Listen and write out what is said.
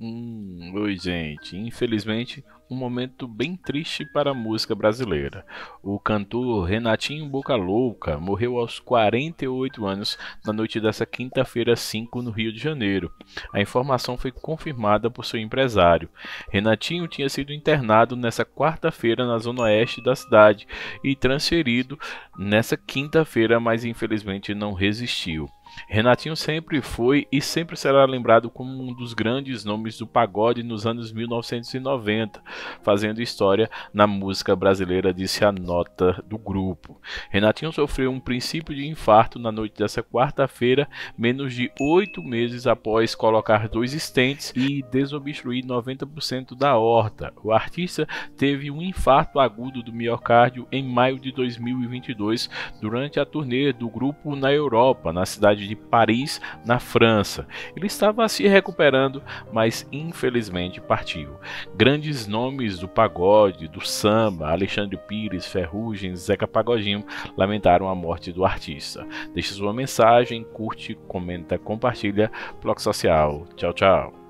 Hum, oi gente, infelizmente um momento bem triste para a música brasileira. O cantor Renatinho Boca Louca morreu aos 48 anos na noite dessa quinta-feira 5 no Rio de Janeiro. A informação foi confirmada por seu empresário. Renatinho tinha sido internado nessa quarta-feira na zona oeste da cidade e transferido nessa quinta-feira, mas infelizmente não resistiu. Renatinho sempre foi e sempre será lembrado como um dos grandes nomes do pagode nos anos 1990 fazendo história na música brasileira, disse a nota do grupo. Renatinho sofreu um princípio de infarto na noite dessa quarta-feira, menos de oito meses após colocar dois estentes e desobstruir 90% da horta. O artista teve um infarto agudo do miocárdio em maio de 2022, durante a turnê do grupo na Europa, na cidade de Paris, na França. Ele estava se recuperando, mas infelizmente partiu. Grandes nomes nomes do pagode, do samba, Alexandre Pires, Ferrugem, Zeca Pagodinho, lamentaram a morte do artista. Deixe sua mensagem, curte, comenta, compartilha. Bloco Social. Tchau, tchau.